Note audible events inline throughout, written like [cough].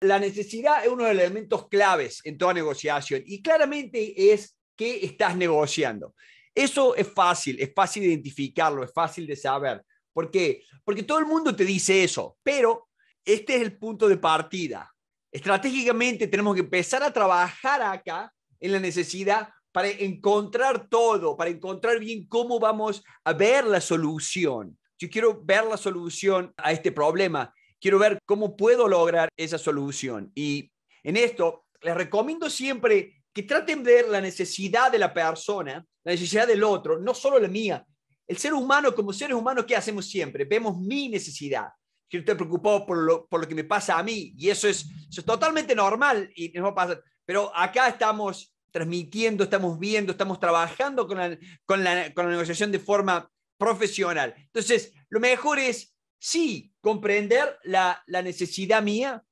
la necesidad es uno de los elementos claves en toda negociación y claramente es qué estás negociando. Eso es fácil, es fácil identificarlo, es fácil de saber. ¿Por qué? Porque todo el mundo te dice eso, pero este es el punto de partida. Estratégicamente tenemos que empezar a trabajar acá en la necesidad para encontrar todo, para encontrar bien cómo vamos a ver la solución. Yo quiero ver la solución a este problema quiero ver cómo puedo lograr esa solución. Y en esto, les recomiendo siempre que traten de ver la necesidad de la persona, la necesidad del otro, no solo la mía. El ser humano, como seres humanos, ¿qué hacemos siempre? Vemos mi necesidad. Yo estoy preocupado por lo, por lo que me pasa a mí y eso es, es totalmente normal y nos a pasar. Pero acá estamos transmitiendo, estamos viendo, estamos trabajando con la, con la, con la negociación de forma profesional. Entonces, lo mejor es sí, comprender la, necesidad mía,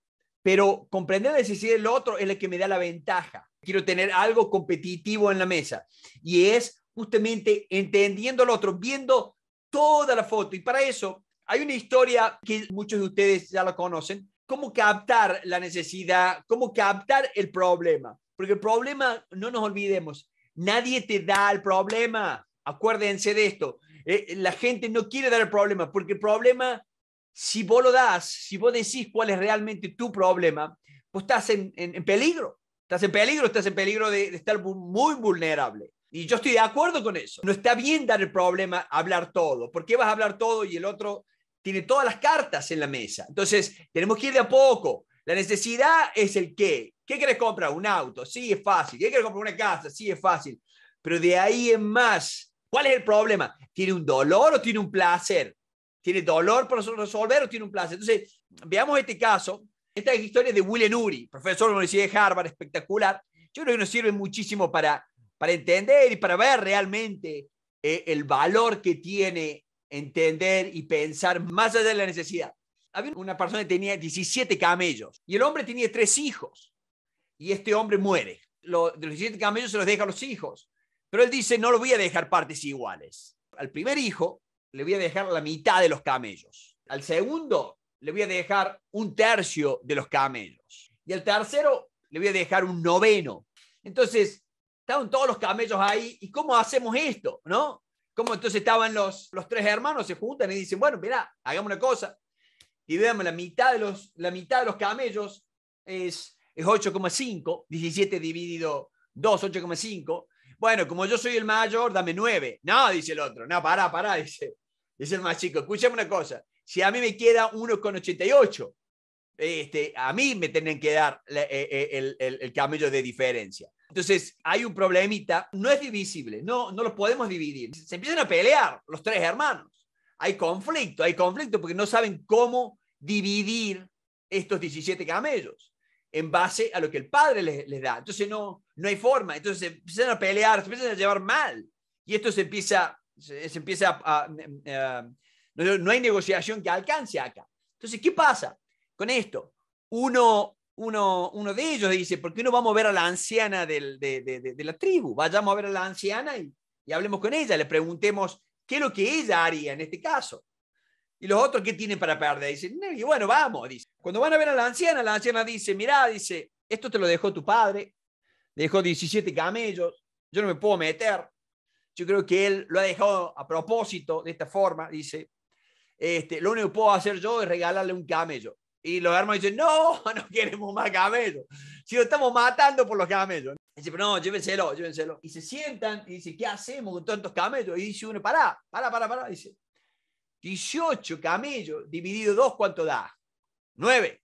pero comprender la necesidad del otro es la que me da la ventaja. Quiero tener algo competitivo en la mesa y es justamente entendiendo al otro, viendo toda la foto. Y para eso hay una historia que muchos de ustedes ya la conocen, cómo captar la necesidad, cómo captar el problema. Porque el problema, no nos olvidemos, nadie te da el problema. Acuérdense de esto. Eh, la gente no quiere dar el problema, porque el problema, si vos lo das, si vos decís cuál es realmente tu problema, pues estás en, peligro. Estás en peligro, estás en peligro de, estar muy vulnerable. Y yo estoy de acuerdo con eso. No está bien dar el problema, hablar todo. ¿Por qué vas a hablar todo y el otro tiene todas las cartas en la mesa? Entonces, tenemos que ir de a poco. La necesidad es el qué. ¿Qué quieres comprar? Un auto. Sí, es fácil. ¿Qué quieres comprar? Una casa. Sí, es fácil. Pero de ahí en más, ¿Cuál es el problema? ¿Tiene un dolor o tiene un placer? ¿Tiene dolor para resolver o tiene un placer? Entonces, veamos este caso. Esta es historia de William Uri, profesor de la Universidad de Harvard, espectacular. Yo creo que nos sirve muchísimo para, para entender y para ver realmente eh, el valor que tiene entender y pensar más allá de la necesidad. Había una persona que tenía 17 camellos y el hombre tenía tres hijos y este hombre muere. de los 17 camellos se los deja a los hijos. Pero él dice, no lo voy a dejar partes iguales. Al primer hijo le voy a dejar la mitad de los camellos. Al segundo le voy a dejar un tercio de los camellos. Y al tercero le voy a dejar un noveno. Entonces, estaban todos los camellos ahí. ¿Y cómo hacemos esto? ¿No? ¿Cómo entonces estaban los, los tres hermanos? Se juntan y dicen, bueno, mira, hagamos una cosa. Y veamos, la mitad de los, la mitad de los camellos es, es 8,5, 17 dividido 2, 8,5. Bueno, como yo soy el mayor, dame nueve. No, dice el otro. No, pará, pará, dice. Dice el más chico. Escúchame una cosa. Si a mí me queda uno 1,88, este, a mí me tienen que dar eh, eh, el, camello de diferencia. Entonces, hay un problemita, no es divisible, no, no lo podemos dividir. Se empiezan a pelear los tres hermanos. Hay conflicto, hay conflicto porque no saben cómo dividir estos 17 camellos en base a lo que el padre les, da. Entonces no, no hay forma. Entonces se empiezan a pelear, se empiezan a llevar mal. Y esto se empieza, se, empieza a... Eh, eh, no, hay negociación que alcance acá. Entonces, ¿qué pasa con esto? Uno, uno, uno de ellos dice, ¿por qué no vamos a ver a la anciana de, la tribu? Vayamos a ver a la anciana y, y hablemos con ella, le preguntemos qué es lo que ella haría en este caso. ¿Y los otros qué tienen para perder? Dicen, y bueno, vamos, dice. Cuando van a ver a la anciana, la anciana dice, mirá, dice, esto te lo dejó tu padre, dejó 17 camellos, yo no me puedo meter. Yo creo que él lo ha dejado a propósito de esta forma, dice. Este, lo único que puedo hacer yo es regalarle un camello. Y los hermanos dicen, no, [laughs] no queremos más camellos. Si lo estamos matando por los camellos. dice, pero no, llévenselo, llévenselo. Y se sientan y dice, ¿qué hacemos con tantos camellos? Y dice uno, pará, pará, pará, pará. Dice, 18 camellos dividido 2, ¿cuánto da? 9.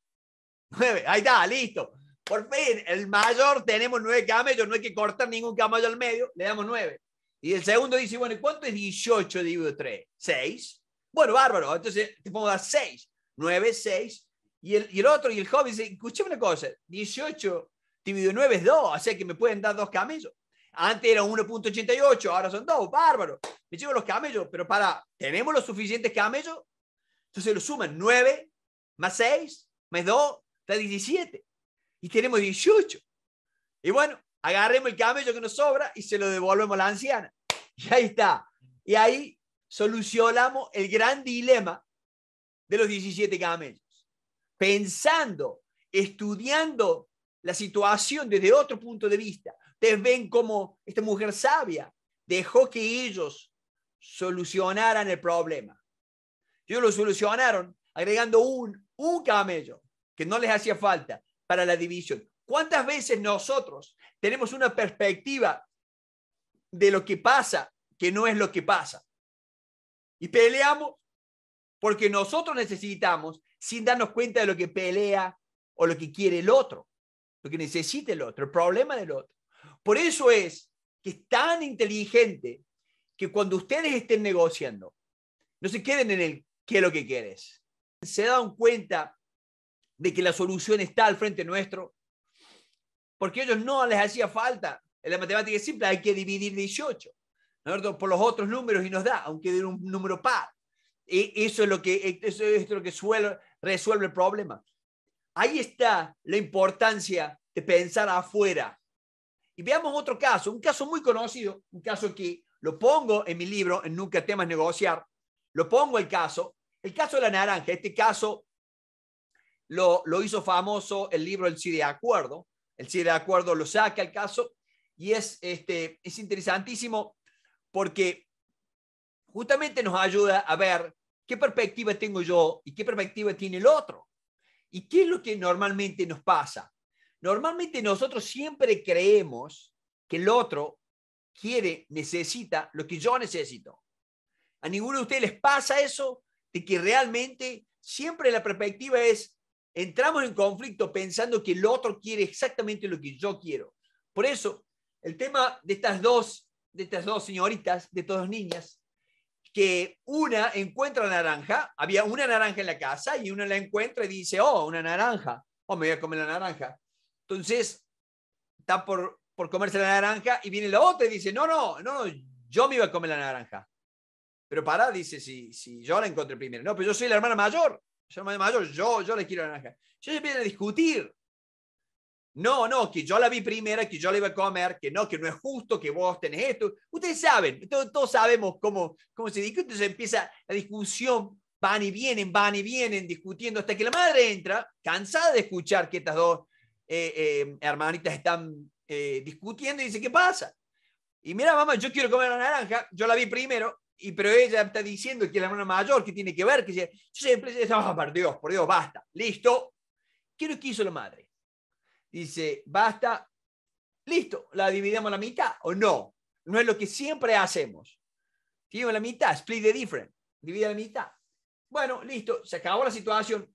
9, ahí está, listo. Por fin, el mayor tenemos 9 camellos, no hay que cortar ningún camello al medio, le damos 9. Y el segundo dice, bueno, ¿cuánto es 18 dividido 3? 6. Bueno, bárbaro, entonces te pongo a 6. 9, 6. Y el, otro, y el joven dice, escúchame una cosa, 18 dividido 9 es 2, o que me pueden dar 2 camellos. Antes era 1.88, ahora son dos bárbaro. Me llevo los camellos, pero para, ¿tenemos los suficientes camellos? Entonces lo suman 9 más 6 más 2, está 17. Y tenemos 18. Y bueno, agarremos el camello que nos sobra y se lo devolvemos a la anciana. Y ahí está. Y ahí solucionamos el gran dilema de los 17 camellos. Pensando, estudiando la situación desde otro punto de vista, Ustedes ven como esta mujer sabia dejó que ellos solucionaran el problema. Ellos lo solucionaron agregando un, un camello que no les hacía falta para la división. ¿Cuántas veces nosotros tenemos una perspectiva de lo que pasa que no es lo que pasa? Y peleamos porque nosotros necesitamos sin darnos cuenta de lo que pelea o lo que quiere el otro, lo que necesita el otro, el problema del otro. Por eso es que es tan inteligente que cuando ustedes estén negociando, no se queden en el qué es lo que quieres. Se dan cuenta de que la solución está al frente nuestro, porque a ellos no les hacía falta. En la matemática simple hay que dividir 18 por los otros números y nos da, aunque de un número par. Y e, eso es lo que, e, lo que resuelve el problema. Ahí está la importancia de pensar afuera y veamos otro caso, un caso muy conocido, un caso que lo pongo en mi libro, en Nunca temas negociar, lo pongo el caso, el caso de la naranja, este caso lo, lo hizo famoso el libro El Sí de Acuerdo, el Sí de Acuerdo lo saca el caso y es, este, es interesantísimo porque justamente nos ayuda a ver qué perspectiva tengo yo y qué perspectiva tiene el otro. ¿Y qué es lo que normalmente nos pasa? Normalmente nosotros siempre creemos que el otro quiere, necesita lo que yo necesito. ¿A ninguno de ustedes les pasa eso? De que realmente siempre la perspectiva es, entramos en conflicto pensando que el otro quiere exactamente lo que yo quiero. Por eso, el tema de estas dos, de estas dos señoritas, de estas dos niñas, que una encuentra naranja, había una naranja en la casa y una la encuentra y dice, oh, una naranja, oh, me voy a comer la naranja. Entonces, está por, por comerse la naranja y viene la otra y dice, no, no, no, yo me iba a comer la naranja. Pero para, dice, si, si yo la encontré primero. No, pero yo soy la hermana mayor. Yo, la mayor, yo, yo le quiero la naranja. Yo se a discutir. No, no, que yo la vi primera, que yo la iba a comer, que no, que no es justo, que vos tenés esto. Ustedes saben, todos, sabemos cómo, cómo se discute. Entonces empieza la discusión, van y vienen, van y vienen, discutiendo, hasta que la madre entra, cansada de escuchar que estas dos eh, eh, hermanitas están eh, discutiendo y dice, ¿qué pasa? Y mira, mamá, yo quiero comer la naranja, yo la vi primero, y, pero ella está diciendo que es la hermana mayor, que tiene que ver, que siempre dice, ah, por Dios, por Dios, basta, listo. ¿Qué es lo que hizo la madre? Dice, basta, listo, la dividimos a la mitad o no. No es lo que siempre hacemos. Dividimos la mitad, split the different, divide la mitad. Bueno, listo, se acabó la situación,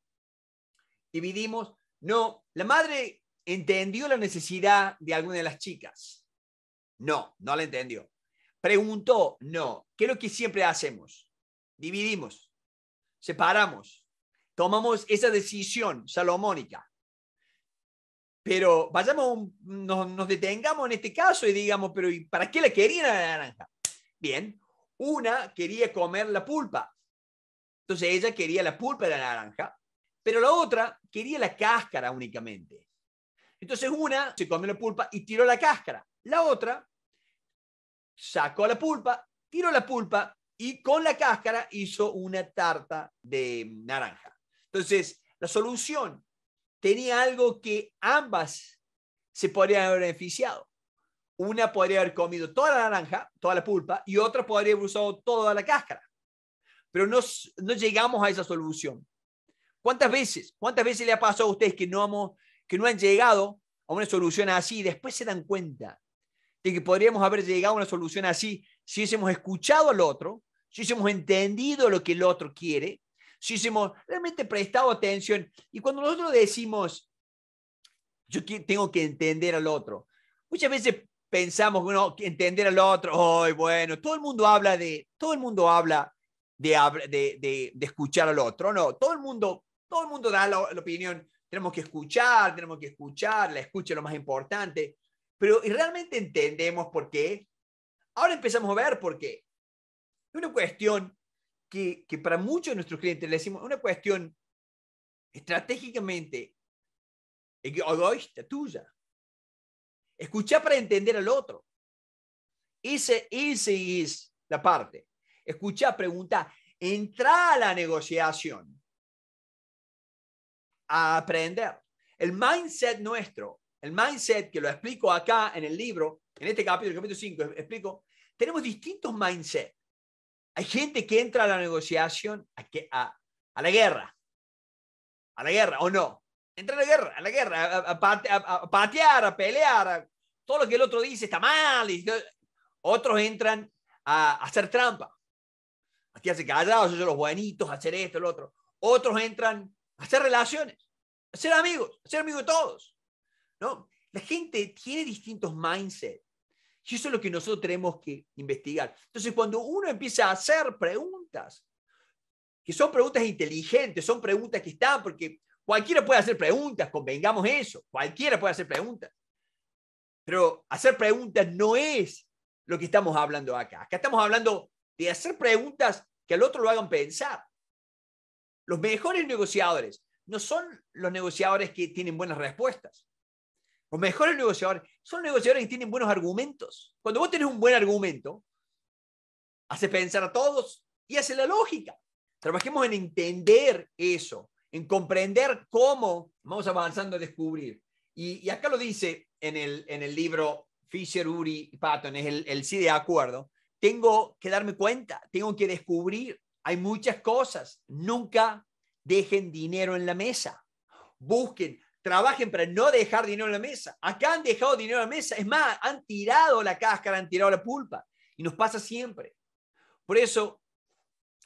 dividimos. No, la madre ¿Entendió la necesidad de alguna de las chicas? No, no la entendió. ¿Preguntó? No. ¿Qué es lo que siempre hacemos? Dividimos, separamos, tomamos esa decisión salomónica. Pero vayamos, nos, nos, detengamos en este caso y digamos, pero para qué la querían la naranja? Bien, una quería comer la pulpa. Entonces ella quería la pulpa de la naranja, pero la otra quería la cáscara únicamente. Entonces una se comió la pulpa y tiró la cáscara. La otra sacó la pulpa, tiró la pulpa y con la cáscara hizo una tarta de naranja. Entonces, la solución tenía algo que ambas se podrían haber beneficiado. Una podría haber comido toda la naranja, toda la pulpa, y otra podría haber usado toda la cáscara. Pero no, llegamos a esa solución. ¿Cuántas veces? ¿Cuántas veces le ha pasado a ustedes que no, hemos, que no han llegado a una solución así y después se dan cuenta de que podríamos haber llegado a una solución así si hubiésemos escuchado al otro, si hubiésemos entendido lo que el otro quiere, si hubiésemos realmente prestado atención. Y cuando nosotros decimos, yo tengo que entender al otro, muchas veces pensamos, bueno, entender al otro, hoy bueno, todo el mundo habla de, todo el mundo habla de, de, escuchar al otro, no, todo el mundo, todo el mundo da la opinión, tenemos que escuchar, tenemos que escuchar, la escucha es lo más importante, pero realmente entendemos por qué. Ahora empezamos a ver por qué. Una cuestión que, que para muchos de nuestros clientes le decimos, una cuestión estratégicamente egoísta, tuya. Escuchar para entender al otro. Esa es la parte. Escuchar, preguntar, entra a la negociación a aprender. El mindset nuestro, el mindset que lo explico acá en el libro, en este capítulo, el capítulo 5, explico, tenemos distintos mindset. Hay gente que entra a la negociación, a, que, a, la guerra, a la guerra o no. Entra a la guerra, a la guerra, a, patear, a pelear, todo lo que el otro dice está mal. Y, otros entran a, hacer trampa, a hace callados, yo los buenitos, a hacer esto, el otro. Otros entran hacer relaciones, hacer amigos, hacer amigos de todos. ¿no? La gente tiene distintos mindsets. Y eso es lo que nosotros tenemos que investigar. Entonces, cuando uno empieza a hacer preguntas, que son preguntas inteligentes, son preguntas que están, porque cualquiera puede hacer preguntas, convengamos eso, cualquiera puede hacer preguntas. Pero hacer preguntas no es lo que estamos hablando acá. Acá estamos hablando de hacer preguntas que al otro lo hagan pensar. Los mejores negociadores no son los negociadores que tienen buenas respuestas. Los mejores negociadores son negociadores que tienen buenos argumentos. Cuando vos tenés un buen argumento, hace pensar a todos y hace la lógica. Trabajemos en entender eso, en comprender cómo vamos avanzando a descubrir. Y, acá lo dice en el, en el libro Fisher, Uri y Patton, es el sí de acuerdo. Tengo que darme cuenta, tengo que descubrir, hay muchas cosas. Nunca dejen dinero en la mesa. Busquen, trabajen para no dejar dinero en la mesa. Acá han dejado dinero en la mesa. Es más, han tirado la cáscara, han tirado la pulpa. Y nos pasa siempre. Por eso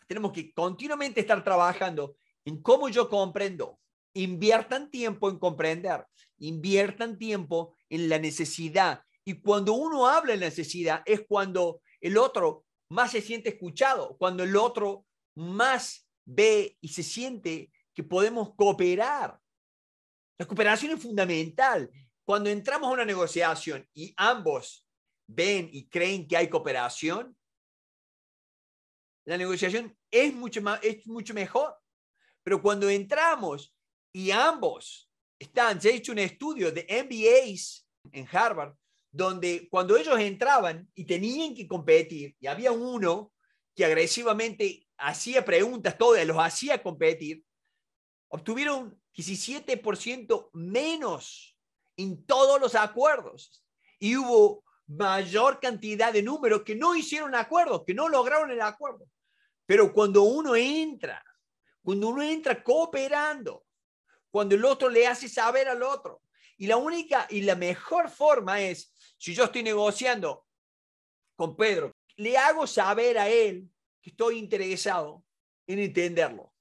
tenemos que continuamente estar trabajando en cómo yo comprendo. Inviertan tiempo en comprender, inviertan tiempo en la necesidad. Y cuando uno habla en la necesidad es cuando el otro más se siente escuchado, cuando el otro más ve y se siente que podemos cooperar. La cooperación es fundamental. Cuando entramos a una negociación y ambos ven y creen que hay cooperación, la negociación es mucho, más, es mucho mejor. Pero cuando entramos y ambos están, se ha hecho un estudio de MBAs en Harvard, donde cuando ellos entraban y tenían que competir, y había uno que agresivamente hacía preguntas todas, los hacía competir, obtuvieron 17% menos en todos los acuerdos. Y hubo mayor cantidad de números que no hicieron acuerdos, que no lograron el acuerdo. Pero cuando uno entra, cuando uno entra cooperando, cuando el otro le hace saber al otro, y la única y la mejor forma es, si yo estoy negociando con Pedro, le hago saber a él que estoy interesado en entenderlo.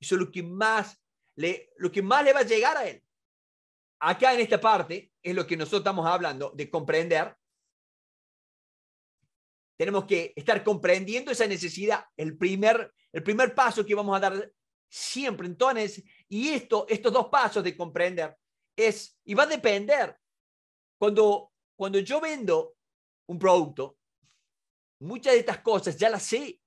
Eso es lo que más le, lo que más le va a llegar a él. Acá en esta parte es lo que nosotros estamos hablando de comprender. Tenemos que estar comprendiendo esa necesidad, el primer, el primer paso que vamos a dar siempre. Entonces, y esto, estos dos pasos de comprender es, y va a depender, cuando, cuando yo vendo un producto, muchas de estas cosas ya las sé.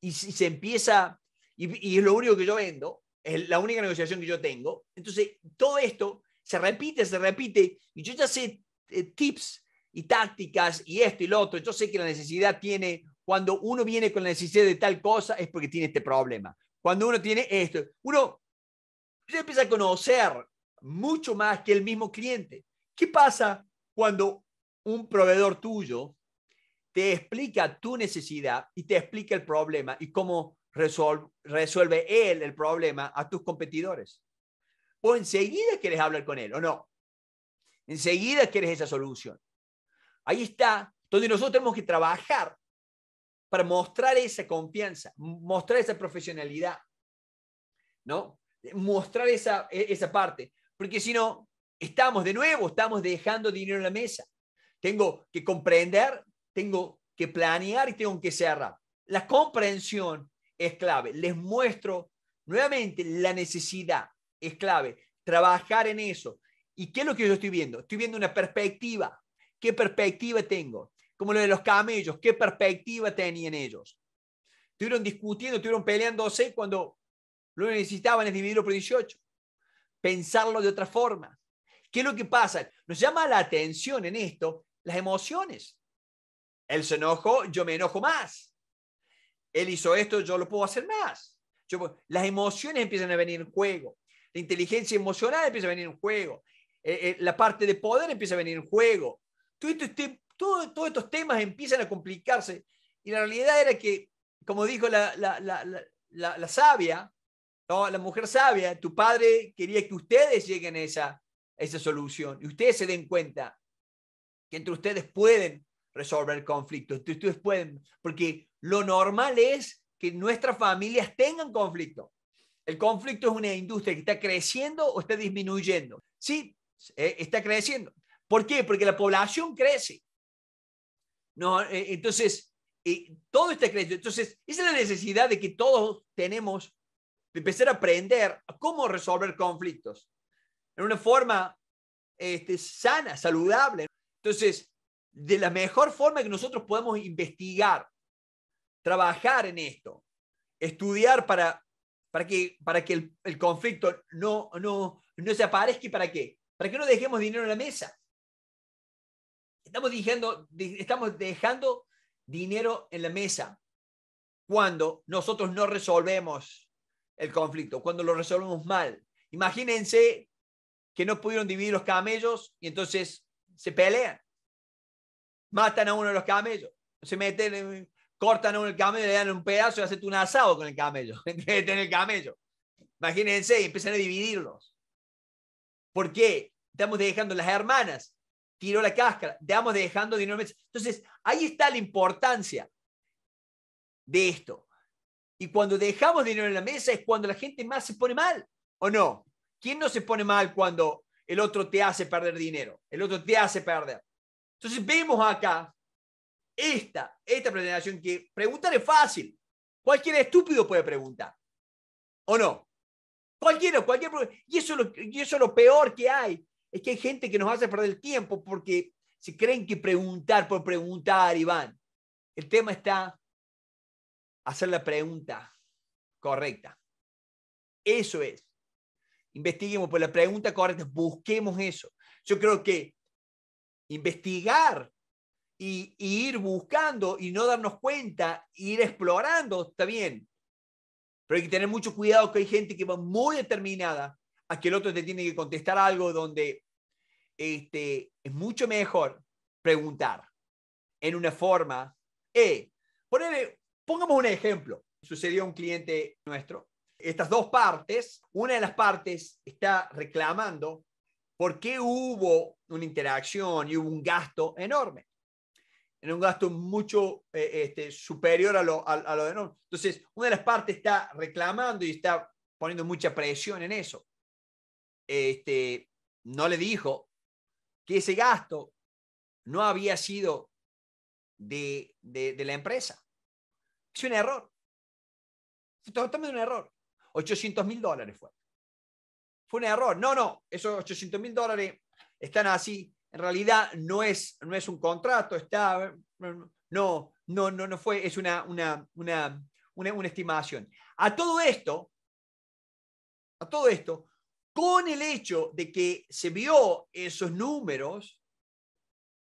Y si se empieza, y, es lo único que yo vendo, es la única negociación que yo tengo. Entonces, todo esto se repite, se repite, y yo ya sé eh, tips y tácticas y esto y lo otro. Yo sé que la necesidad tiene, cuando uno viene con la necesidad de tal cosa, es porque tiene este problema. Cuando uno tiene esto, uno ya empieza a conocer mucho más que el mismo cliente. ¿Qué pasa cuando un proveedor tuyo te explica tu necesidad y te explica el problema y cómo resuelve él el problema a tus competidores. O enseguida quieres hablar con él, ¿o no? Enseguida quieres esa solución. Ahí está. donde nosotros tenemos que trabajar para mostrar esa confianza, mostrar esa profesionalidad, ¿no? Mostrar esa, e-, esa parte, porque si no, estamos de nuevo, estamos dejando dinero en la mesa. Tengo que comprender tengo que planear y tengo que cerrar. La comprensión es clave. Les muestro nuevamente la necesidad, es clave. Trabajar en eso. ¿Y qué es lo que yo estoy viendo? Estoy viendo una perspectiva. ¿Qué perspectiva tengo? Como lo de los camellos, ¿qué perspectiva tenían ellos? Estuvieron discutiendo, estuvieron peleándose cuando lo necesitaban es dividirlo por 18. Pensarlo de otra forma. ¿Qué es lo que pasa? Nos llama la atención en esto las emociones. Él se enojó, yo me enojo más. Él hizo esto, yo lo puedo hacer más. las emociones empiezan a venir en juego. La inteligencia emocional empieza a venir en juego. Eh, eh, la parte de poder empieza a venir en juego. Este, todo todos estos temas empiezan a complicarse. Y la realidad era que, como dijo la, sabia, la mujer sabia, tu padre quería que ustedes lleguen a esa, esa solución y ustedes se den cuenta que entre ustedes pueden resolver conflictos. Ustedes pueden, porque lo normal es que nuestras familias tengan conflicto. El conflicto es una industria que está creciendo o está disminuyendo. Sí, eh, está creciendo. ¿Por qué? Porque la población crece. No, eh, entonces, eh, todo está creciendo. Entonces, esa es la necesidad de que todos tenemos de empezar a aprender a cómo resolver conflictos en una forma este, sana, saludable. Entonces, de la mejor forma que nosotros podemos investigar, trabajar en esto, estudiar para, para que, para que el, conflicto no, no, se aparezca y para qué. Para que no dejemos dinero en la mesa. Estamos, estamos dejando dinero en la mesa cuando nosotros no resolvemos el conflicto, cuando lo resolvemos mal. Imagínense que no pudieron dividir los camellos y entonces se pelean matan a uno de los camellos, se meten, cortan a uno el camello, le dan un pedazo y hacen un asado con el camello, [laughs] en el camello. Imagínense, y empiezan a dividirlos. ¿Por qué? Estamos dejando las hermanas, tiró la cáscara, estamos dejando dinero. Entonces, ahí está la importancia de esto. Y cuando dejamos dinero en la mesa es cuando la gente más se pone mal, ¿o no? ¿Quién no se pone mal cuando el otro te hace perder dinero? El otro te hace perder. Entonces vemos acá esta, esta presentación que preguntar es fácil. Cualquier estúpido puede preguntar. ¿O no? Cualquiera, cualquier. Y eso, lo, eso lo peor que hay. Es que hay gente que nos hace perder el tiempo porque se creen que preguntar por preguntar, Iván. El tema está hacer la pregunta correcta. Eso es. Investiguemos por pues la pregunta correcta, busquemos eso. Yo creo que investigar y, ir buscando y no darnos cuenta, ir explorando, está bien. Pero hay que tener mucho cuidado que hay gente que va muy determinada a que el otro te tiene que contestar algo donde este, es mucho mejor preguntar en una forma. Eh, poner pongamos un ejemplo. Sucedió a un cliente nuestro. Estas dos partes, una de las partes está reclamando ¿Por qué hubo una interacción y hubo un gasto enorme? En un gasto mucho eh, este, superior a lo, a, enorme. Entonces, una de las partes está reclamando y está poniendo mucha presión en eso. Este, no le dijo que ese gasto no había sido de, la empresa. Es un error. Es totalmente un error. 800 mil dólares fue fue un error. No, no, esos 800 mil dólares están así. En realidad no es, no es un contrato, está, no, no, no, no fue, es una, una, una, una, una estimación. A todo esto, a todo esto, con el hecho de que se vio esos números,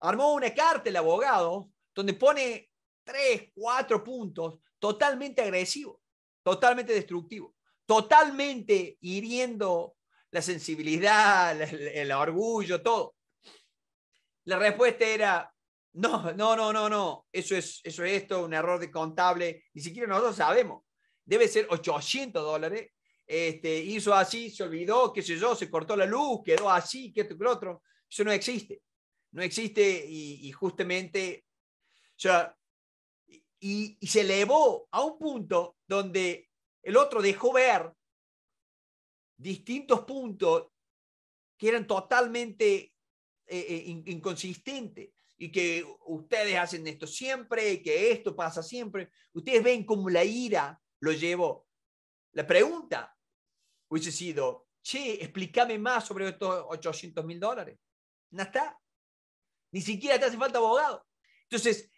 armó una carta el abogado donde pone tres, cuatro puntos totalmente agresivo, totalmente destructivo, totalmente hiriendo la sensibilidad, el, orgullo, todo. La respuesta era, no, no, no, no, no, eso es, eso es esto, un error de contable, ni siquiera nosotros sabemos. Debe ser 800 dólares. Este, hizo así, se olvidó, qué sé yo, se cortó la luz, quedó así, que es otro. Eso no existe. No existe y, justamente, o sea, y se elevó a un punto donde el otro dejó ver distintos puntos que eran totalmente eh, eh, inconsistentes y que ustedes hacen esto siempre, que esto pasa siempre. Ustedes ven cómo la ira lo llevó. La pregunta hubiese sido, che, explícame más sobre estos 800 mil dólares. No está. Ni siquiera te hace falta abogado. Entonces,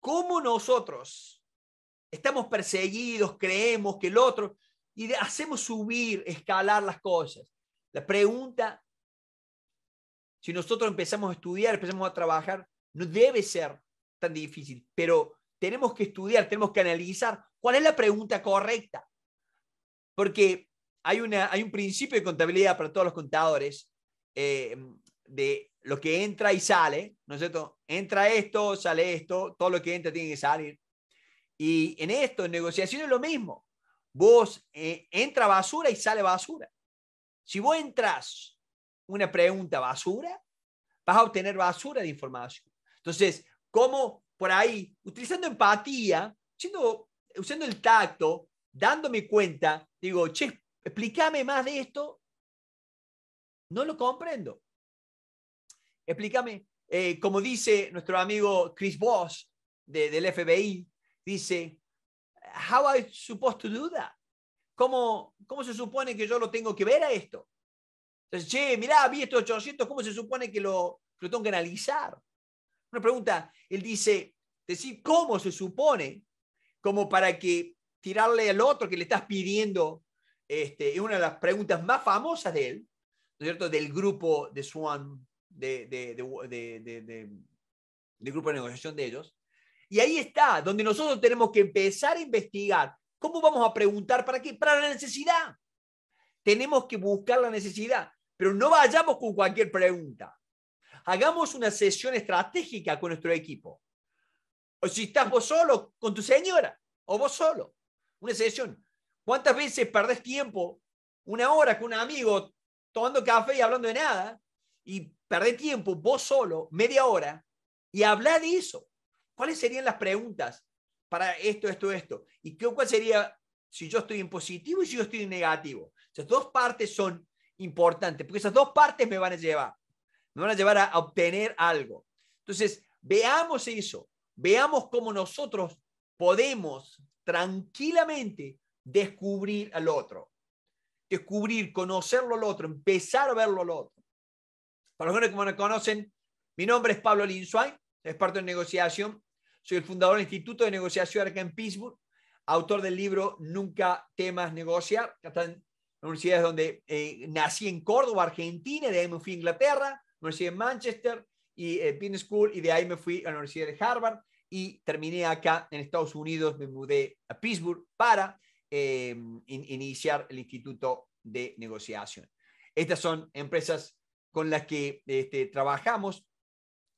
¿cómo nosotros estamos perseguidos, creemos que el otro, y hacemos subir, escalar las cosas. La pregunta, si nosotros empezamos a estudiar, empezamos a trabajar, no debe ser tan difícil, pero tenemos que estudiar, tenemos que analizar cuál es la pregunta correcta. Porque hay, una, hay un principio de contabilidad para todos los contadores eh, de lo que entra y sale, ¿no es cierto? Entra esto, sale esto, todo lo que entra tiene que salir. Y en esto, en negociación es lo mismo. Vos eh, entra basura y sale basura. Si vos entras una pregunta basura, vas a obtener basura de información. Entonces, ¿cómo por ahí, utilizando empatía, usando el tacto, dándome cuenta, digo, che, explícame más de esto, no lo comprendo. Explícame, eh, como dice nuestro amigo Chris Voss del FBI, dice, how I supposed to do that? ¿Cómo, ¿Cómo se supone que yo lo tengo que ver a esto? Entonces, che, mirá, vi estos 800, ¿cómo se supone que lo, tengo que analizar? Una pregunta, él dice, decir cómo se supone, como para que tirarle al otro que le estás pidiendo, este, es una de las preguntas más famosas de él, ¿no es cierto?, del grupo de Swan, de, de, de, de, grupo de negociación de ellos, y ahí está, donde nosotros tenemos que empezar a investigar. ¿Cómo vamos a preguntar para qué? Para la necesidad. Tenemos que buscar la necesidad, pero no vayamos con cualquier pregunta. Hagamos una sesión estratégica con nuestro equipo. O si estás vos solo, con tu señora, o vos solo. Una sesión. ¿Cuántas veces perdés tiempo, una hora con un amigo, tomando café y hablando de nada, y perdés tiempo vos solo, media hora, y habla de eso? ¿Cuáles serían las preguntas para esto, esto, esto? ¿Y qué, cuál sería si yo estoy en positivo y si yo estoy en negativo? Esas dos partes son importantes, porque esas dos partes me van a llevar, me van a llevar a obtener algo. Entonces, veamos eso, veamos cómo nosotros podemos tranquilamente descubrir al otro, descubrir, conocerlo al otro, empezar a verlo al otro. Para los que no me conocen, mi nombre es Pablo Linsuay, experto en negociación, soy el fundador del Instituto de Negociación acá en Pittsburgh, autor del libro Nunca temas negociar, Acá universidades donde eh, nací en Córdoba, Argentina, de ahí me fui a Inglaterra, fui de Manchester y eh, Business School, y de ahí me fui a la Universidad de Harvard y terminé acá en Estados Unidos, me mudé a Pittsburgh para em, iniciar el Instituto de Negociación. Estas son empresas con las que este, trabajamos,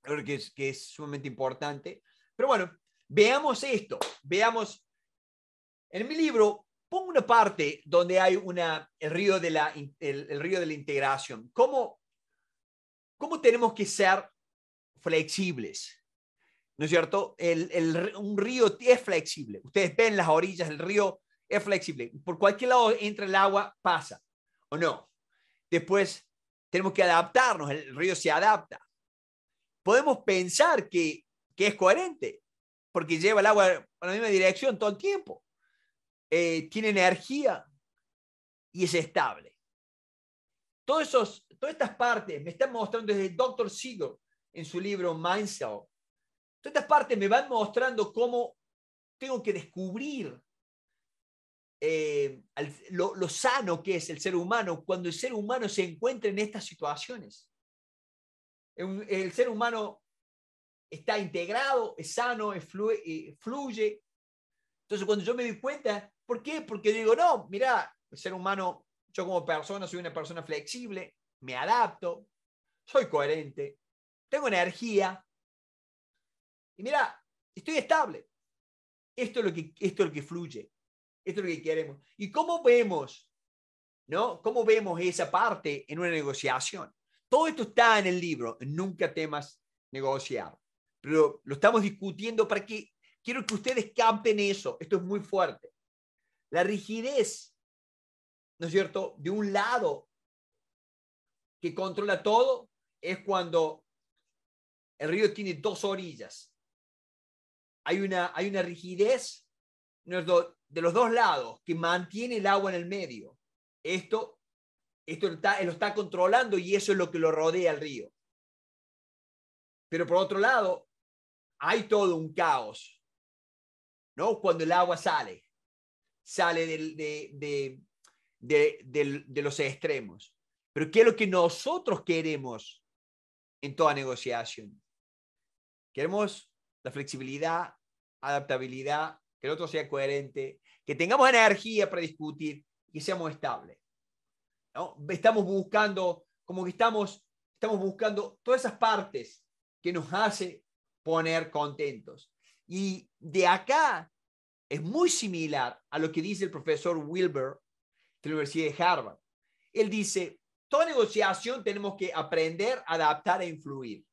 creo que que es sumamente importante. Pero bueno, veamos esto, veamos. En mi libro pongo una parte donde hay una, el, río de la, el, río de la integración. ¿Cómo, ¿Cómo tenemos que ser flexibles? ¿No es cierto? El, el, un río es flexible. Ustedes ven las orillas, el río es flexible. Por cualquier lado entra el agua, pasa. ¿O no? Después tenemos que adaptarnos, el río se adapta. Podemos pensar que que es coherente, porque lleva el agua en la misma dirección todo el tiempo, eh, tiene energía y es estable. Todos esos, todas estas partes me están mostrando desde el Dr. en su libro Mindset. Todas estas partes me van mostrando cómo tengo que descubrir eh, lo, lo, sano que es el ser humano cuando el ser humano se encuentra en estas situaciones. El, el ser humano está integrado, es sano, es fluye, eh, fluye. Entonces cuando yo me di cuenta, ¿por qué? Porque digo, no, mira, el ser humano, yo como persona soy una persona flexible, me adapto, soy coherente, tengo energía. Y mira, estoy estable. Esto es lo que, esto que fluye. Esto es lo que queremos. ¿Y cómo vemos? ¿No? ¿Cómo vemos esa parte en una negociación? Todo esto está en el libro, Nunca temas negociar pero lo estamos discutiendo para que quiero que ustedes campen eso, esto es muy fuerte. La rigidez, ¿no es cierto?, de un lado que controla todo es cuando el río tiene dos orillas. Hay una, hay una rigidez de los dos lados que mantiene el agua en el medio. Esto, esto está, lo está controlando y eso es lo que lo rodea al río. Pero por otro lado, hay todo un caos, ¿no? Cuando el agua sale, sale de, los extremos. Pero ¿qué es lo que nosotros queremos en toda negociación? Queremos la flexibilidad, adaptabilidad, que el otro sea coherente, que tengamos energía para discutir, que seamos estables. ¿no? Estamos buscando, como que estamos, estamos buscando todas esas partes que nos hace poner contentos. Y de acá es muy similar a lo que dice el profesor Wilbur de la Universidad de Harvard. Él dice, toda negociación tenemos que aprender, adaptar e influir.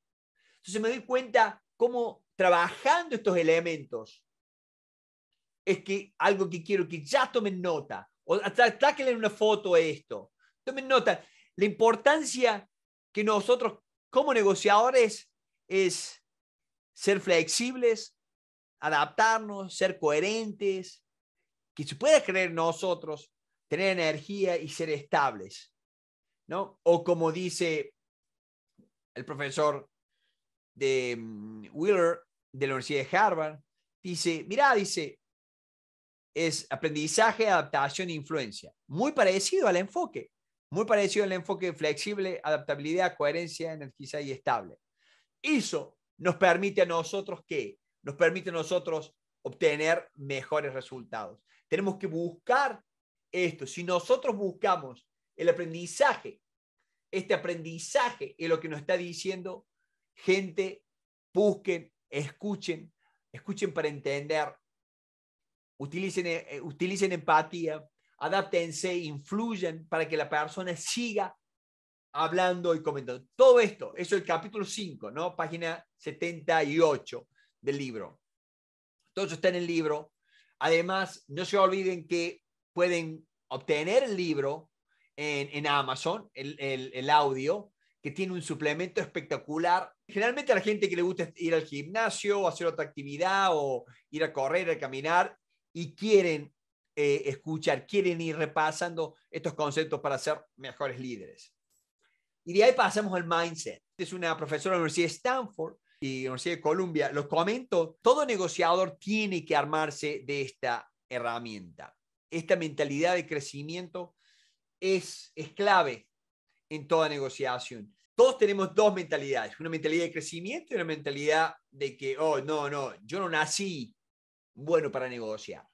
Entonces me doy cuenta cómo trabajando estos elementos es que algo que quiero que ya tomen nota, o en una foto a esto, tomen nota. La importancia que nosotros como negociadores es ser flexibles, adaptarnos, ser coherentes, que se pueda creer nosotros, tener energía y ser estables, ¿no? O como dice el profesor de mm, Wheeler de la Universidad de Harvard, dice, mira, dice, es aprendizaje, adaptación e influencia. Muy parecido al enfoque, muy parecido al enfoque flexible, adaptabilidad, coherencia, energía y estable. Eso nos permite a nosotros qué? Nos permite a nosotros obtener mejores resultados. Tenemos que buscar esto. Si nosotros buscamos el aprendizaje, este aprendizaje es lo que nos está diciendo gente, busquen, escuchen, escuchen para entender, utilicen, eh, utilicen empatía, adaptense influyen para que la persona siga hablando y comentando. Todo esto, eso es el capítulo 5, ¿no? Página 78 del libro. Todo eso está en el libro. Además, no se olviden que pueden obtener el libro en, Amazon, el, audio, que tiene un suplemento espectacular. Generalmente a la gente que le gusta ir al gimnasio o hacer otra actividad o ir a correr, a caminar y quieren eh, escuchar, quieren ir repasando estos conceptos para ser mejores líderes. Y de ahí pasamos al mindset. Es una profesora de la Universidad de Stanford y la Universidad de Columbia. Lo comento, todo negociador tiene que armarse de esta herramienta. Esta mentalidad de crecimiento es, es clave en toda negociación. Todos tenemos dos mentalidades, una mentalidad de crecimiento y una mentalidad de que, oh, no, no, yo no nací bueno para negociar.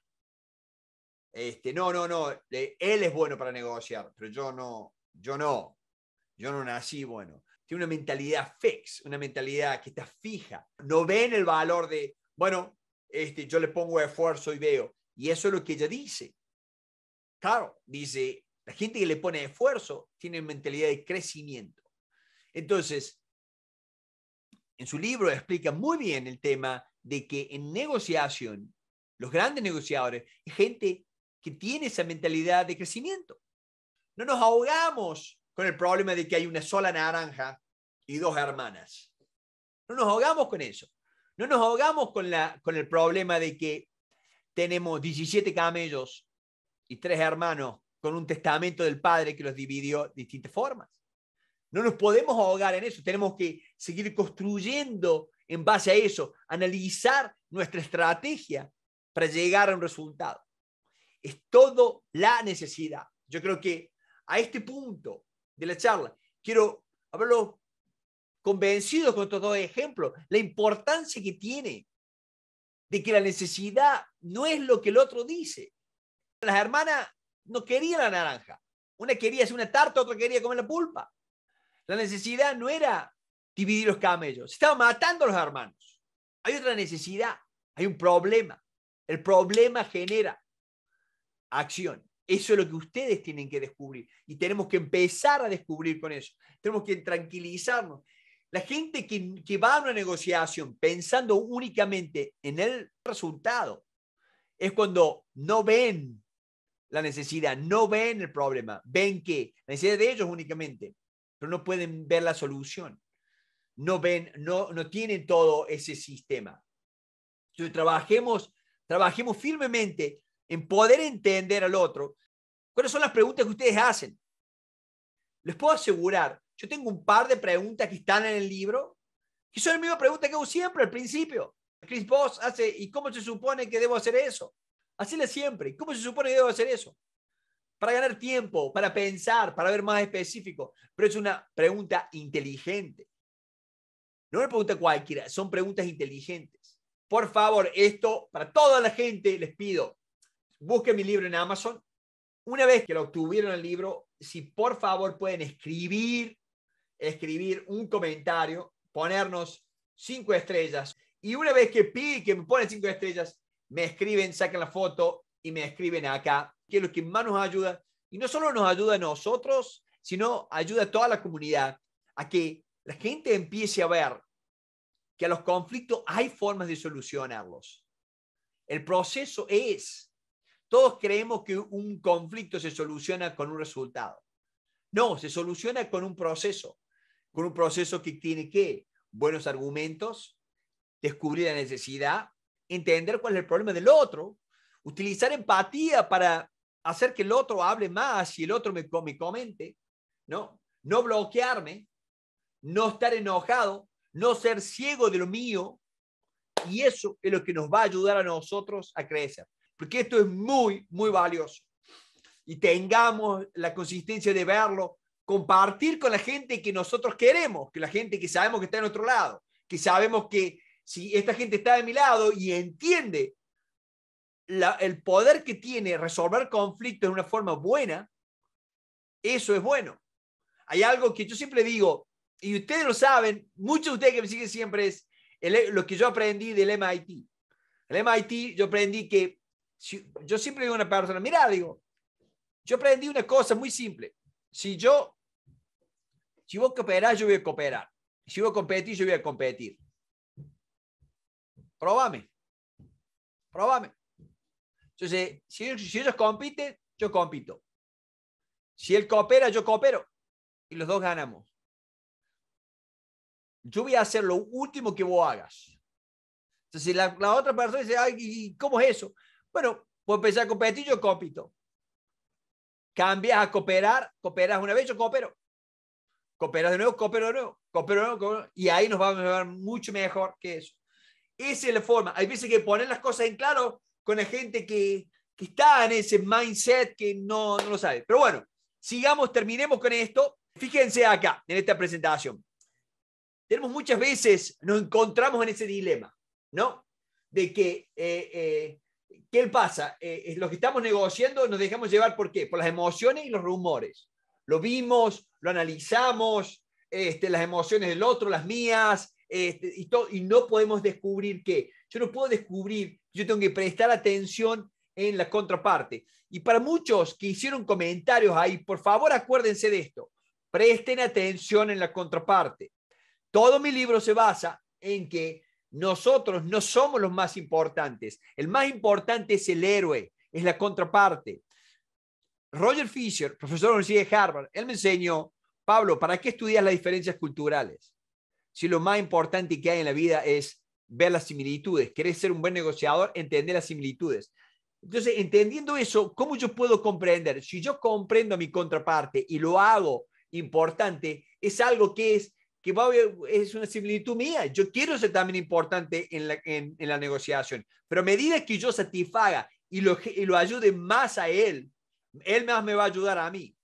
Este, no, no, no, eh, él es bueno para negociar, pero yo no, yo no yo no nací bueno. Tiene una mentalidad fix, una mentalidad que está fija. No ven el valor de, bueno, este, yo le pongo esfuerzo y veo. Y eso es lo que ella dice. Claro, dice, la gente que le pone esfuerzo tiene mentalidad de crecimiento. Entonces, en su libro explica muy bien el tema de que en negociación, los grandes negociadores, gente que tiene esa mentalidad de crecimiento. No nos ahogamos el problema de que hay una sola naranja y dos hermanas. No nos ahogamos con eso. No nos ahogamos con, la, con el problema de que tenemos 17 camellos y tres hermanos con un testamento del padre que los dividió de distintas formas. No nos podemos ahogar en eso. Tenemos que seguir construyendo en base a eso, analizar nuestra estrategia para llegar a un resultado. Es todo la necesidad. Yo creo que a este punto de la charla. Quiero haberlo convencido con estos dos ejemplos, la importancia que tiene de que la necesidad no es lo que el otro dice. Las hermanas no querían la naranja. Una quería hacer una tarta, otra quería comer la pulpa. La necesidad no era dividir los camellos. Se estaban matando a los hermanos. Hay otra necesidad, hay un problema. El problema genera acción. Eso es lo que ustedes tienen que descubrir y tenemos que empezar a descubrir con eso. Tenemos que tranquilizarnos. La gente que, va a una negociación pensando únicamente en el resultado es cuando no ven la necesidad, no ven el problema, ven que la necesidad de ellos únicamente, pero no pueden ver la solución. No ven, no, no tienen todo ese sistema. Entonces, trabajemos, trabajemos firmemente en poder entender al otro, ¿cuáles son las preguntas que ustedes hacen? Les puedo asegurar, yo tengo un par de preguntas que están en el libro, que son las mismas preguntas que hago siempre al principio. Chris Voss hace, ¿y cómo se supone que debo hacer eso? Hacele siempre, ¿cómo se supone que debo hacer eso? Para ganar tiempo, para pensar, para ver más específico. Pero es una pregunta inteligente. No una pregunta cualquiera, son preguntas inteligentes. Por favor, esto para toda la gente les pido, Busquen mi libro en Amazon. Una vez que lo obtuvieron el libro, si por favor pueden escribir, escribir un comentario, ponernos cinco estrellas. Y una vez que piden que me ponen cinco estrellas, me escriben, sacan la foto y me escriben acá, que es lo que más nos ayuda. Y no solo nos ayuda a nosotros, sino ayuda a toda la comunidad a que la gente empiece a ver que a los conflictos hay formas de solucionarlos. El proceso es todos creemos que un conflicto se soluciona con un resultado. No, se soluciona con un proceso, con un proceso que tiene que buenos argumentos, descubrir la necesidad, entender cuál es el problema del otro, utilizar empatía para hacer que el otro hable más y el otro me, comente, ¿no? No bloquearme, no estar enojado, no ser ciego de lo mío, y eso es lo que nos va a ayudar a nosotros a crecer porque esto es muy, muy valioso. Y tengamos la consistencia de verlo, compartir con la gente que nosotros queremos, que la gente que sabemos que está en otro lado, que sabemos que si esta gente está de mi lado y entiende el poder que tiene resolver conflictos de una forma buena, eso es bueno. Hay algo que yo siempre digo, y ustedes lo saben, muchos de ustedes que me siguen siempre es lo que yo aprendí del MIT. El MIT, yo aprendí que yo siempre digo a una persona, mira, digo, yo aprendí una cosa muy simple. Si yo, si vos cooperás, yo voy a cooperar. Si vos competís, yo voy a competir. Probame. Probame. Entonces, si ellos, compiten, yo compito. Si él coopera, yo coopero. Y los dos ganamos. Yo voy a hacer lo último que vos hagas. Entonces, la, la otra persona dice, Ay, ¿cómo es eso? Bueno, puedo empezar a competir, yo compito. Cambias a cooperar, cooperas una vez, yo coopero. Cooperas de nuevo, coopero de nuevo, coopero de nuevo, y ahí nos vamos a llevar mucho mejor que eso. Esa es la forma. Hay veces que poner las cosas en claro con la gente que, que está en ese mindset que no, no lo sabe. Pero bueno, sigamos, terminemos con esto. Fíjense acá, en esta presentación. Tenemos muchas veces, nos encontramos en ese dilema, ¿no? De que eh, eh, ¿Qué pasa? Eh, lo que estamos negociando nos dejamos llevar por qué? Por las emociones y los rumores. Lo vimos, lo analizamos, este, las emociones del otro, las mías, este, y, y no podemos descubrir qué. Yo no puedo descubrir, yo tengo que prestar atención en la contraparte. Y para muchos que hicieron comentarios ahí, por favor acuérdense de esto. Presten atención en la contraparte. Todo mi libro se basa en que nosotros no somos los más importantes. El más importante es el héroe, es la contraparte. Roger Fisher, profesor de Universidad de Harvard, él me enseñó, Pablo, ¿para qué estudias las diferencias culturales? Si lo más importante que hay en la vida es ver las similitudes, querer ser un buen negociador, entender las similitudes. Entonces, entendiendo eso, ¿cómo yo puedo comprender? Si yo comprendo a mi contraparte y lo hago importante, es algo que es que es una similitud mía. Yo quiero ser también importante en la, negociación, pero a medida que yo satisfaga y lo, y lo ayude más a él, él más me va a ayudar a mí.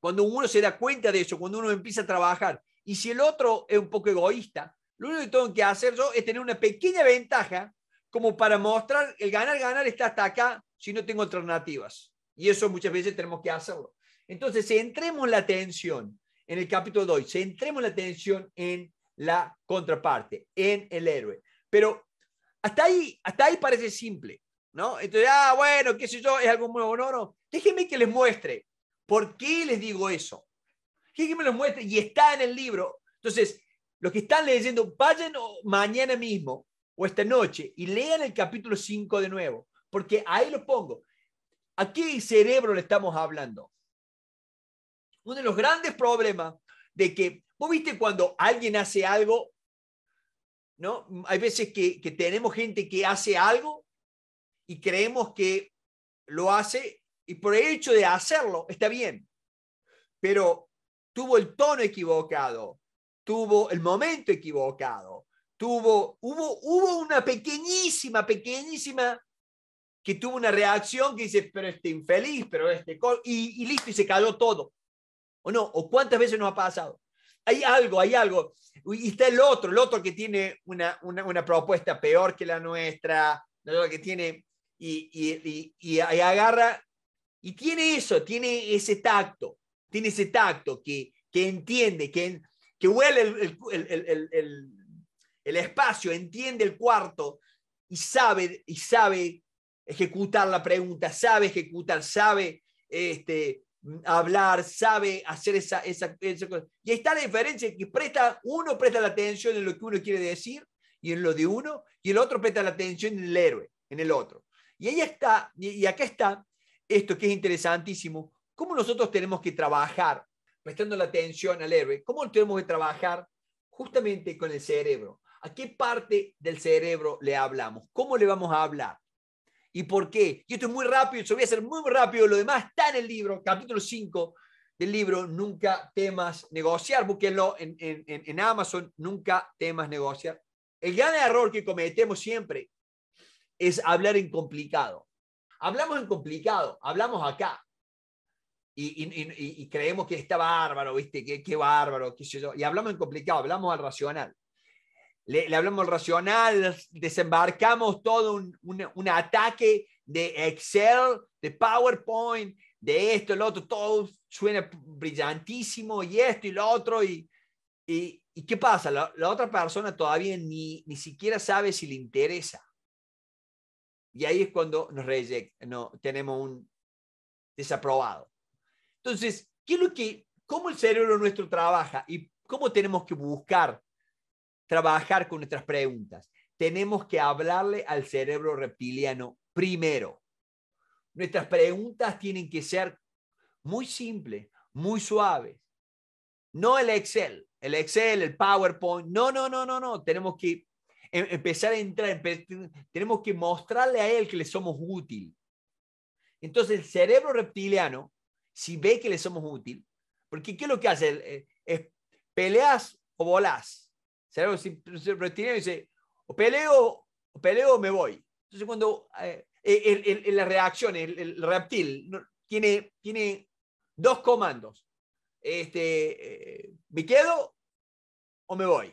Cuando uno se da cuenta de eso, cuando uno empieza a trabajar, y si el otro es un poco egoísta, lo único que tengo que hacer yo es tener una pequeña ventaja como para mostrar el ganar, ganar está hasta acá si no tengo alternativas. Y eso muchas veces tenemos que hacerlo. Entonces, centremos la atención en el capítulo de hoy. Centremos la atención en la contraparte, en el héroe. Pero hasta ahí, hasta ahí parece simple, ¿no? Entonces, ah, bueno, qué sé yo, es algo nuevo. No, no, déjenme que les muestre por qué les digo eso. Déjenme les muestre y está en el libro. Entonces, los que están leyendo, vayan mañana mismo o esta noche y lean el capítulo 5 de nuevo, porque ahí lo pongo. ¿A qué cerebro le estamos hablando? uno de los grandes problemas de que, vos viste cuando alguien hace algo, ¿no? Hay veces que, que tenemos gente que hace algo y creemos que lo hace y por el hecho de hacerlo está bien, pero tuvo el tono equivocado, tuvo el momento equivocado, tuvo, hubo, hubo una pequeñísima, pequeñísima que tuvo una reacción que dice, pero este infeliz, pero este... Y, y listo, y se caló todo. ¿O no? ¿O cuántas veces nos ha pasado? Hay algo, hay algo. Y está el otro, el otro que tiene una, una, propuesta peor que la nuestra, la que tiene y, agarra y tiene eso, tiene ese tacto, tiene ese tacto que, que entiende, que, que huele el, espacio, entiende el cuarto y sabe, y sabe ejecutar la pregunta, sabe ejecutar, sabe este, hablar, sabe hacer esa, esa, cosa. Y ahí está la diferencia, que presta, uno presta la atención en lo que uno quiere decir y en lo de uno, y el otro presta la atención en el héroe, en el otro. Y ahí está, y acá está esto que es interesantísimo, cómo nosotros tenemos que trabajar, prestando la atención al héroe, cómo tenemos que trabajar justamente con el cerebro. ¿A qué parte del cerebro le hablamos? ¿Cómo le vamos a hablar? ¿Y por qué? Y esto es muy rápido, yo voy a hacer muy, rápido. Lo demás está en el libro, capítulo 5 del libro, Nunca temas negociar. Búsquenlo en, Amazon, Nunca temas negociar. El gran error que cometemos siempre es hablar en complicado. Hablamos en complicado, hablamos acá. Y, creemos que está bárbaro, ¿viste? Qué, qué bárbaro, qué sé yo. Y hablamos en complicado, hablamos al racional le, hablamos racional, desembarcamos todo un, ataque de Excel, de PowerPoint, de esto, el otro, todo suena brillantísimo y esto y lo otro. ¿Y, y, qué pasa? La, otra persona todavía ni, ni siquiera sabe si le interesa. Y ahí es cuando nos rey no, tenemos un desaprobado. Entonces, ¿qué es lo que, cómo el cerebro nuestro trabaja y cómo tenemos que buscar trabajar con nuestras preguntas. Tenemos que hablarle al cerebro reptiliano primero. Nuestras preguntas tienen que ser muy simples, muy suaves. No el Excel, el Excel, el PowerPoint. No, no, no, no, no. Tenemos que em, empezar a entrar, tenemos que mostrarle a él que le somos útil. Entonces el cerebro reptiliano, si ve que le somos útil, porque ¿qué es lo que hace? Eh, eh, peleas o volás. Cerebro se, dice, o peleo, o peleo o me voy. Entonces cuando eh, eh, el, la reacción, el, reptil, tiene, tiene dos comandos. Este, eh, ¿Me quedo o me voy?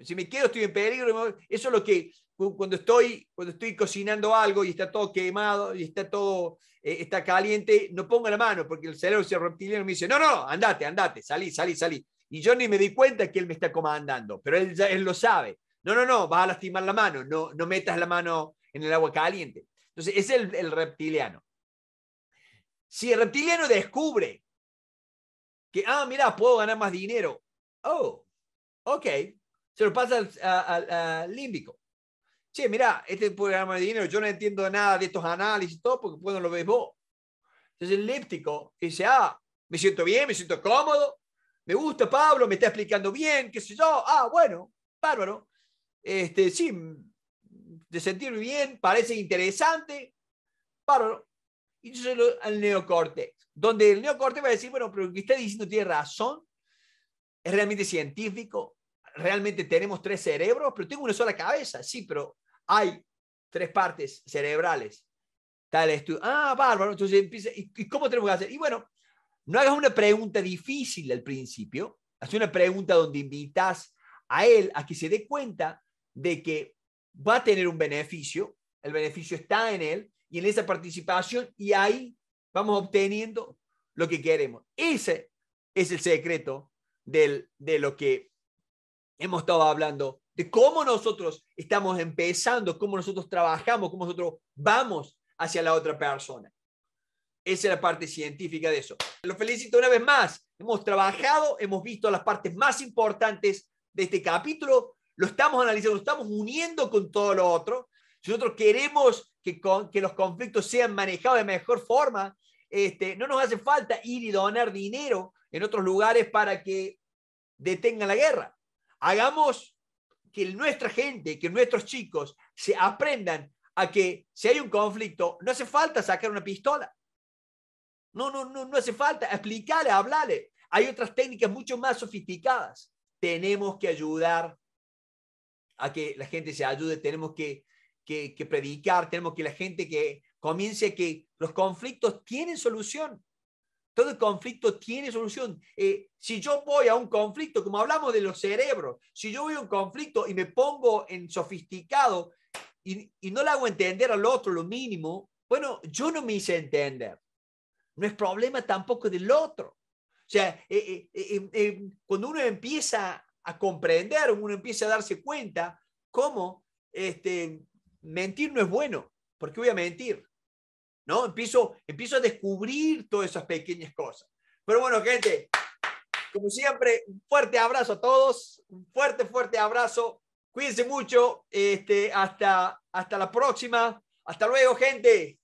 Si me quedo estoy en peligro. Eso es lo que cuando estoy, cuando estoy cocinando algo y está todo quemado y está todo está caliente, no pongo la mano porque el cerebro reptiliano me dice, no, no, andate, andate, salí, salí, salí y yo ni me di cuenta que él me está comandando, pero él, él lo sabe. No, no, no, vas a lastimar la mano, no, no metas la mano en el agua caliente. Entonces, es el, reptiliano. Si el reptiliano descubre que, ah, mira, puedo ganar más dinero, oh, ok, se lo pasa al, límbico. Sí, mira, este puede ganar más dinero, yo no entiendo nada de estos análisis y todo porque pues, no lo ves vos. Entonces el líptico dice, ah, me siento bien, me siento cómodo, me gusta Pablo, me está explicando bien, qué sé yo, ah, bueno, bárbaro. Este, sí, de sentirme bien, parece interesante, bárbaro. Y yo es al neocórtex, donde el neocórtex va a decir, bueno, pero lo que está diciendo tiene razón, es realmente científico, realmente tenemos tres cerebros, pero tengo una sola cabeza, sí, pero hay tres partes cerebrales. Tal estudio. Ah, bárbaro. Entonces empieza. ¿Y, cómo tenemos que hacer? Y bueno, no hagas una pregunta difícil al principio, haz una pregunta donde invitas a él a que se dé cuenta de que va a tener un beneficio, el beneficio está en él y en esa participación y ahí vamos obteniendo lo que queremos. Ese es el secreto de lo que hemos estado hablando, de cómo nosotros estamos empezando, cómo nosotros trabajamos, cómo nosotros vamos hacia la otra persona. Esa es la parte científica de eso. Lo felicito una vez más. Hemos trabajado, hemos visto las partes más importantes de este capítulo, lo estamos analizando, lo estamos uniendo con todo lo otro. Si nosotros queremos que, que los conflictos sean manejados de mejor forma, este, no nos hace falta ir y donar dinero en otros lugares para que detengan la guerra. Hagamos que nuestra gente, que nuestros chicos se aprendan a que si hay un conflicto, no hace falta sacar una pistola. No, no, no, no hace falta. explicarle, hablarle. Hay otras técnicas mucho más sofisticadas. Tenemos que ayudar a que la gente se ayude, tenemos que, que, predicar, tenemos que la gente que comience que los conflictos tienen solución. Todo conflicto tiene solución. Eh, si yo voy a un conflicto, como hablamos de los cerebros, si yo voy a un conflicto y me pongo en sofisticado y, y no le hago entender al otro lo mínimo, bueno, yo no me hice entender no es problema tampoco del otro. O sea, eh, eh, eh, em, em, cuando uno empieza a comprender, uno empieza a darse cuenta cómo este, mentir no es bueno, porque voy a mentir. ¿No? Empiezo, empiezo a descubrir todas esas pequeñas cosas. Pero bueno, gente, como siempre, un fuerte abrazo a todos, un fuerte, fuerte abrazo. Cuídense mucho. Este, hasta, hasta la próxima. Hasta luego, gente.